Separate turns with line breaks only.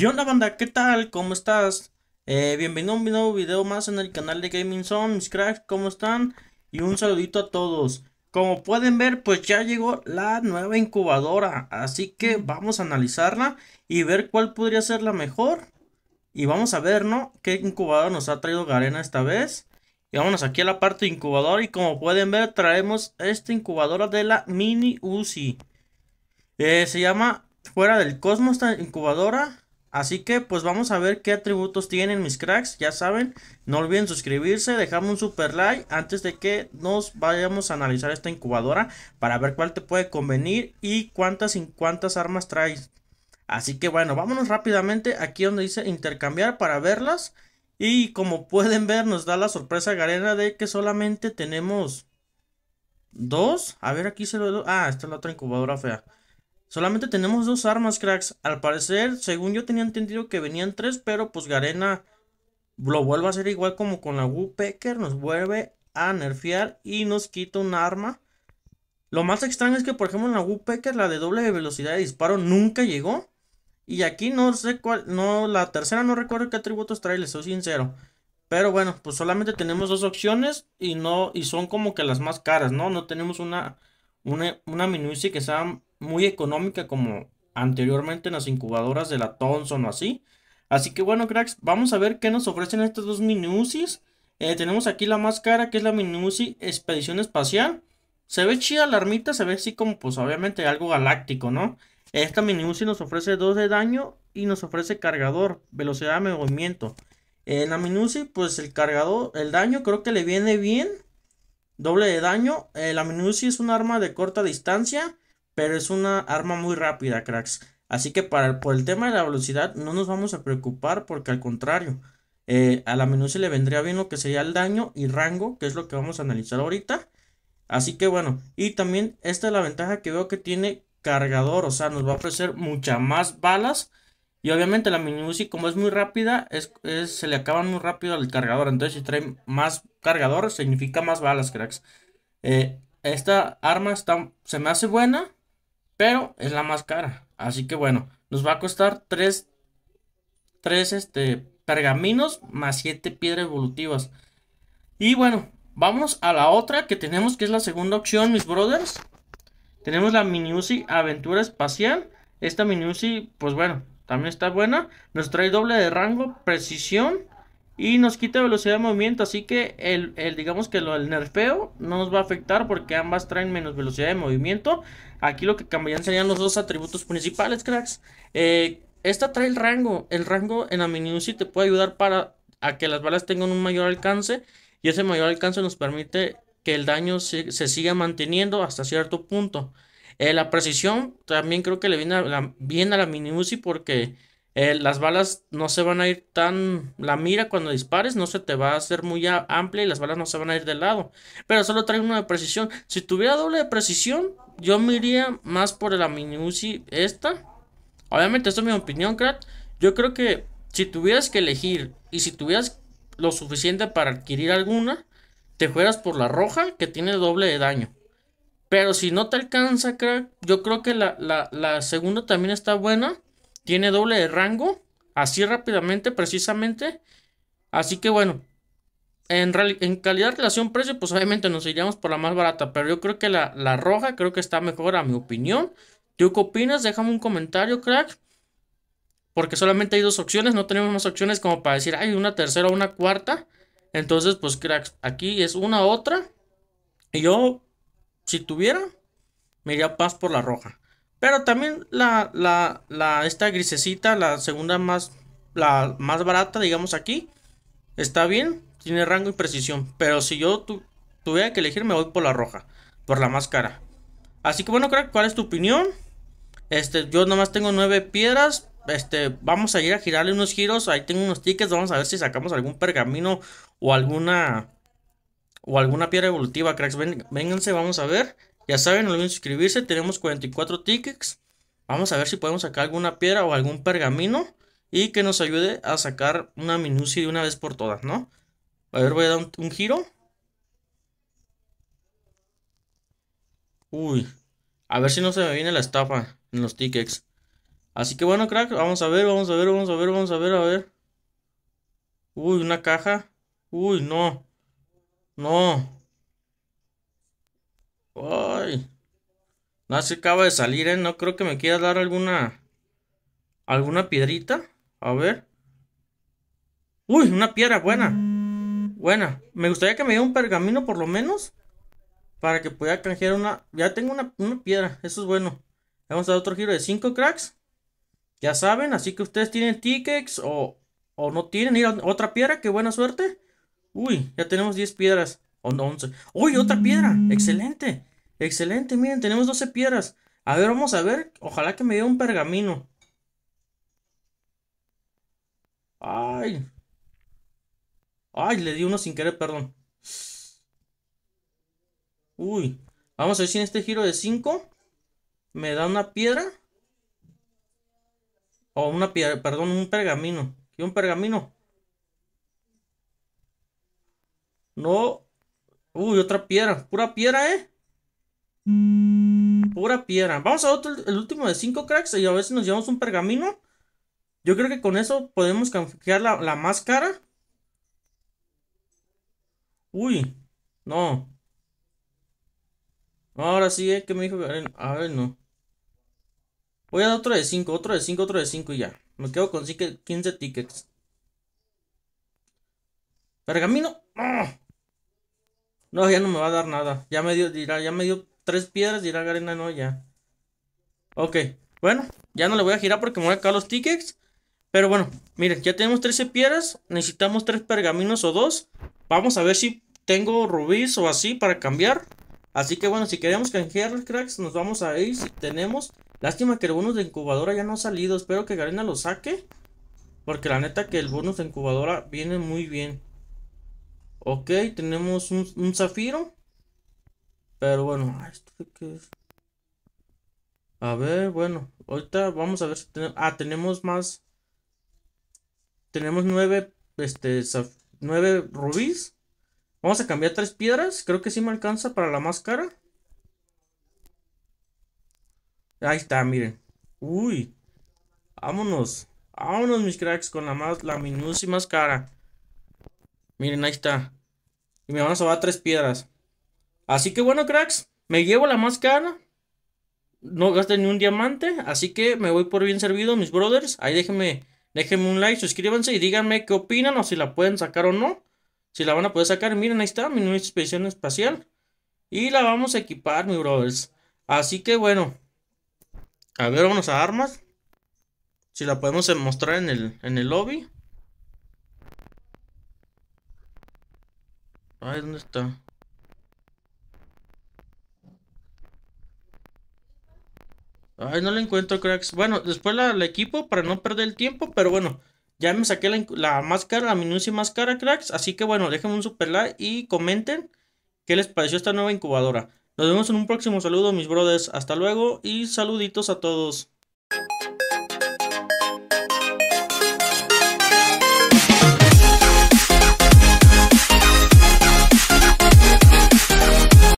Y onda banda? ¿Qué tal? ¿Cómo estás? Eh, bienvenido a un nuevo video más en el canal de Gaming Zone, mis cracks, ¿cómo están? Y un saludito a todos. Como pueden ver, pues ya llegó la nueva incubadora, así que vamos a analizarla y ver cuál podría ser la mejor. Y vamos a ver, ¿no? ¿Qué incubadora nos ha traído Garena esta vez? Y vámonos aquí a la parte de incubadora y como pueden ver traemos esta incubadora de la Mini Uzi. Eh, se llama Fuera del Cosmos, esta incubadora. Así que pues vamos a ver qué atributos tienen mis cracks, ya saben, no olviden suscribirse, dejarme un super like antes de que nos vayamos a analizar esta incubadora para ver cuál te puede convenir y cuántas y cuántas armas traes. Así que bueno, vámonos rápidamente aquí donde dice intercambiar para verlas y como pueden ver nos da la sorpresa garena de que solamente tenemos dos, a ver aquí se lo... ah, esta es la otra incubadora fea. Solamente tenemos dos armas, cracks. Al parecer, según yo tenía entendido que venían tres, pero pues Garena lo vuelve a hacer igual como con la Woodpecker. Nos vuelve a nerfear y nos quita un arma. Lo más extraño es que, por ejemplo, en la Woodpecker, la de doble velocidad de disparo nunca llegó. Y aquí no sé cuál, no, la tercera no recuerdo qué atributos trae, les soy sincero. Pero bueno, pues solamente tenemos dos opciones y no, y son como que las más caras, ¿no? No tenemos una, una, una que sea muy económica como anteriormente en las incubadoras de la Thomson o así. Así que bueno, cracks, vamos a ver qué nos ofrecen estas dos minusis. Eh, tenemos aquí la más cara, que es la Minusi Expedición Espacial. Se ve chida la armita, se ve así como, pues obviamente, algo galáctico, ¿no? Esta Minusi nos ofrece 2 de daño y nos ofrece cargador, velocidad de movimiento. En la Minusi, pues el cargador, el daño creo que le viene bien. Doble de daño. Eh, la Minusi es un arma de corta distancia pero es una arma muy rápida, cracks. Así que para por el tema de la velocidad no nos vamos a preocupar porque al contrario, eh, a la minuci le vendría bien lo que sería el daño y rango, que es lo que vamos a analizar ahorita. Así que bueno, y también esta es la ventaja que veo que tiene cargador, o sea, nos va a ofrecer muchas más balas. Y obviamente la minuci como es muy rápida, es, se le acaba muy rápido al cargador. Entonces si trae más cargador significa más balas, cracks. Eh, esta arma está, se me hace buena, pero es la más cara. Así que bueno, nos va a costar 3, este, pergaminos más 7 piedras evolutivas. Y bueno, vamos a la otra que tenemos, que es la segunda opción, mis brothers. Tenemos la Miniusi Aventura Espacial. Esta Miniusi, pues bueno, también está buena. Nos trae doble de rango, precisión y nos quita velocidad de movimiento. Así que el, digamos que lo, el nerfeo no nos va a afectar porque ambas traen menos velocidad de movimiento. Aquí lo que cambiarían serían los dos atributos principales, cracks. Eh, esta trae el rango. El rango en la UCI te puede ayudar para a que las balas tengan un mayor alcance. Y ese mayor alcance nos permite que el daño se, siga manteniendo hasta cierto punto. Eh, la precisión también creo que le viene bien a la UCI porque eh, las balas no se van a ir tan... La mira cuando dispares no se te va a hacer muy amplia y las balas no se van a ir del lado. Pero solo trae una de precisión. Si tuviera doble de precisión, yo me iría más por la mini esta. Obviamente, esto es mi opinión, crack. Yo creo que si tuvieras que elegir y si tuvieras lo suficiente para adquirir alguna, te juegas por la roja que tiene doble de daño. Pero si no te alcanza, crack, yo creo que la, la segunda también está buena tiene doble de rango, así rápidamente, precisamente. Así que bueno, en, en calidad, relación, precio, pues obviamente nos iríamos por la más barata, pero yo creo que la, roja creo que está mejor a mi opinión. ¿Tú qué opinas? Déjame un comentario, crack. Porque solamente hay dos opciones, no tenemos más opciones como para decir, hay una tercera o una cuarta. Entonces, pues cracks, aquí es una otra. Y yo, si tuviera, me iría paz por la roja. Pero también la, la, la, esta grisecita, la segunda más, la más barata, digamos aquí, está bien, tiene rango y precisión. Pero si yo tu, tuviera que elegir, me voy por la roja, por la más cara. Así que bueno, crack, ¿cuál es tu opinión? Este, yo nomás tengo nueve piedras. Este, vamos a ir a girarle unos giros. Ahí tengo unos tickets. Vamos a ver si sacamos algún pergamino o alguna o alguna piedra evolutiva, cracks. vénganse, vamos a ver. Ya saben, no olviden suscribirse. Tenemos 44 tickets. Vamos a ver si podemos sacar alguna piedra o algún pergamino. Y que nos ayude a sacar una minucia de una vez por todas, ¿no? A ver, voy a dar un, un giro. Uy. A ver si no se me viene la estafa en los tickets. Así que bueno, crack. Vamos a ver, vamos a ver, vamos a ver, vamos a ver, a ver. Uy, una caja. Uy, no. No. Ay. No, se acaba de salir, ¿eh? No creo que me quiera dar alguna... ¿Alguna piedrita? A ver. Uy, una piedra buena. Buena. Me gustaría que me diera un pergamino por lo menos. Para que pueda canjear una... Ya tengo una, piedra. Eso es bueno. Vamos a dar otro giro de 5 cracks. Ya saben, así que ustedes tienen tickets o, o no tienen. otra piedra, qué buena suerte. Uy, ya tenemos 10 piedras. O 11. Uy, otra piedra. Excelente. Excelente, miren, tenemos 12 piedras. A ver, vamos a ver. Ojalá que me dé un pergamino. Ay. Ay, le di uno sin querer, perdón. Uy. Vamos a ver si en este giro de 5 me da una piedra. O una piedra, perdón, un pergamino. ¿Y un pergamino? No. Uy, otra piedra. Pura piedra, ¿eh? pura piedra. Vamos a otro, el último de cinco cracks y a veces nos llevamos un pergamino. Yo creo que con eso podemos canjear la, la más cara. Uy, no. Ahora sí, ¿eh? que me dijo? A ver, no. Voy a dar otro de cinco. otro de cinco. otro de cinco y ya. Me quedo con 15 tickets. Pergamino. ¡ah! No, ya no me va a dar nada. Ya me dio, ya me dio tres piedras y Garena, no, ya. Ok, bueno, ya no le voy a girar porque me voy a caer los tickets. Pero bueno, miren, ya tenemos 13 piedras. Necesitamos tres pergaminos o dos. Vamos a ver si tengo rubis o así para cambiar. Así que bueno, si queremos canjear cracks, nos vamos a ir si tenemos. Lástima que el bonus de incubadora ya no ha salido. Espero que Garena lo saque. Porque la neta que el bonus de incubadora viene muy bien. Ok, tenemos un zafiro. Pero bueno, ¿esto A ver, bueno, ahorita vamos a ver si tenemos... Ah, tenemos más... Tenemos nueve, este, nueve rubíes. Vamos a cambiar tres piedras. Creo que sí me alcanza para la más cara. Ahí está, miren. Uy. Vámonos. Vámonos, mis cracks, con la más, la más cara. Miren, ahí está. Y me van a salvar tres piedras. Así que bueno, cracks, me llevo la más cara. No gasté ni un diamante. Así que me voy por bien servido, mis brothers. Ahí déjenme, déjenme un like, suscríbanse y díganme qué opinan o si la pueden sacar o no. Si la van a poder sacar, miren, ahí está, mi nueva expedición espacial. Y la vamos a equipar, mis brothers. Así que bueno. A ver, vamos a armas. Si la podemos mostrar en el, en el lobby. Ay, ¿dónde está? Ay, no la encuentro, cracks. Bueno, después la, equipo para no perder el tiempo, pero bueno. Ya me saqué la, la máscara, la minucia máscara, cracks. Así que bueno, déjenme un super like y comenten qué les pareció esta nueva incubadora. Nos vemos en un próximo saludo, mis brothers. Hasta luego y saluditos a todos.